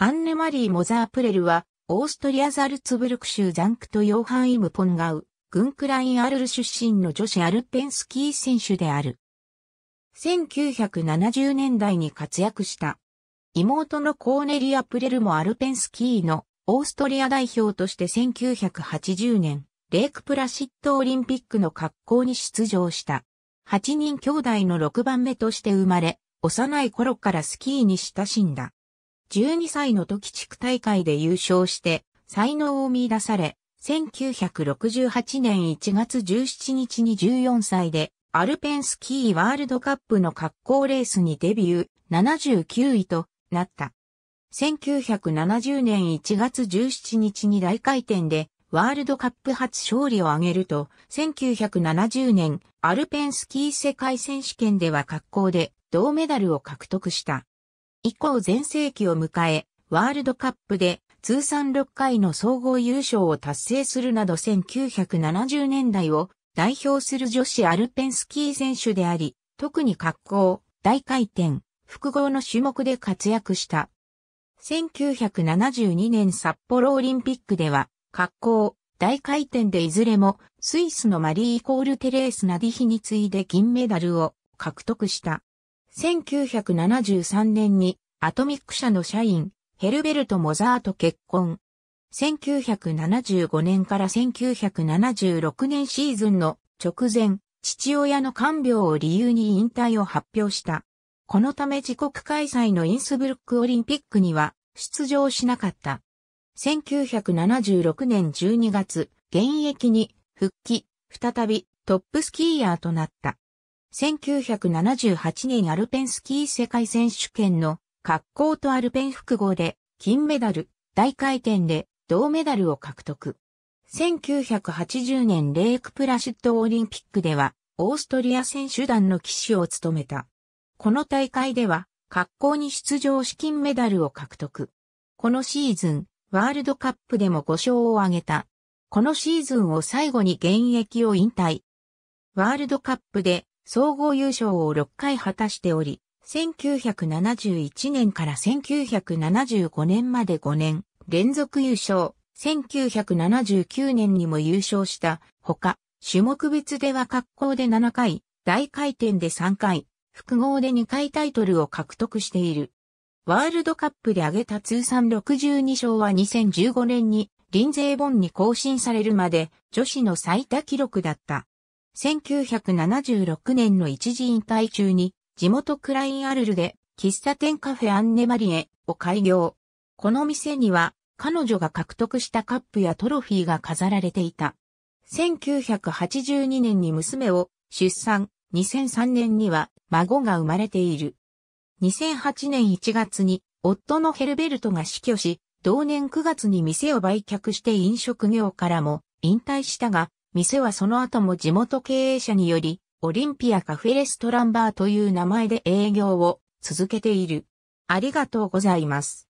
アンネマリー・モザープレルは、オーストリア・ザルツブルク州ザンクト・ヨーハンイム・ポンガウ、グンクライン・アルル出身の女子アルペンスキー選手である。1970年代に活躍した。妹のコーネリア・プレルもアルペンスキーのオーストリア代表として1980年、レイクプラシットオリンピックの格好に出場した。8人兄弟の6番目として生まれ、幼い頃からスキーに親しんだ。12歳の時地区大会で優勝して、才能を見出され、1968年1月17日に14歳で、アルペンスキーワールドカップの格好レースにデビュー、79位となった。1970年1月17日に大回転で、ワールドカップ初勝利を挙げると、1970年、アルペンスキー世界選手権では格好で銅メダルを獲得した。以降全盛期を迎え、ワールドカップで通算6回の総合優勝を達成するなど1970年代を代表する女子アルペンスキー選手であり、特に格好、大回転、複合の種目で活躍した。1972年札幌オリンピックでは、格好、大回転でいずれもスイスのマリー・イコール・テレース・ナディヒに次いで銀メダルを獲得した。1973年にアトミック社の社員、ヘルベルト・モザーと結婚。1975年から1976年シーズンの直前、父親の看病を理由に引退を発表した。このため自国開催のインスブルックオリンピックには出場しなかった。1976年12月、現役に復帰、再びトップスキーヤーとなった。1978年アルペンスキー世界選手権の格好とアルペン複合で金メダル、大回転で銅メダルを獲得。1980年レイクプラシッドオリンピックではオーストリア選手団の騎士を務めた。この大会では格好に出場し金メダルを獲得。このシーズン、ワールドカップでも5勝を挙げた。このシーズンを最後に現役を引退。ワールドカップで総合優勝を6回果たしており、1971年から1975年まで5年連続優勝、1979年にも優勝したほか、種目別では格好で7回、大回転で3回、複合で2回タイトルを獲得している。ワールドカップで挙げた通算62勝は2015年にリンゼーボンに更新されるまで女子の最多記録だった。1976年の一時引退中に、地元クラインアルルで、喫茶店カフェアンネマリエを開業。この店には、彼女が獲得したカップやトロフィーが飾られていた。1982年に娘を出産、2003年には孫が生まれている。2008年1月に夫のヘルベルトが死去し、同年9月に店を売却して飲食業からも引退したが、店はその後も地元経営者により、オリンピアカフェレストランバーという名前で営業を続けている。ありがとうございます。